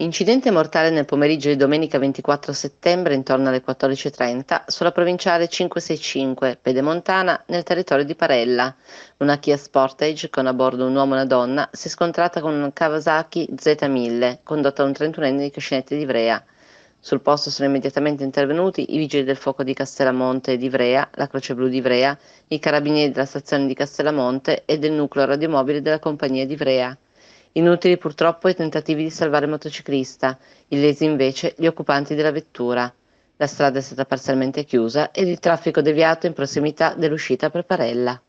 Incidente mortale nel pomeriggio di domenica 24 settembre intorno alle 14.30 sulla provinciale 565 Pedemontana nel territorio di Parella. Una Kia Sportage con a bordo un uomo e una donna si è scontrata con un Kawasaki Z1000 condotto da un 31enne di Cascinetti di Ivrea. Sul posto sono immediatamente intervenuti i vigili del fuoco di Castellamonte e di Ivrea, la Croce Blu di Ivrea, i carabinieri della stazione di Castellamonte e del nucleo radiomobile della compagnia di Ivrea. Inutili purtroppo i tentativi di salvare il motociclista, illesi invece gli occupanti della vettura. La strada è stata parzialmente chiusa ed il traffico deviato in prossimità dell'uscita per Parella.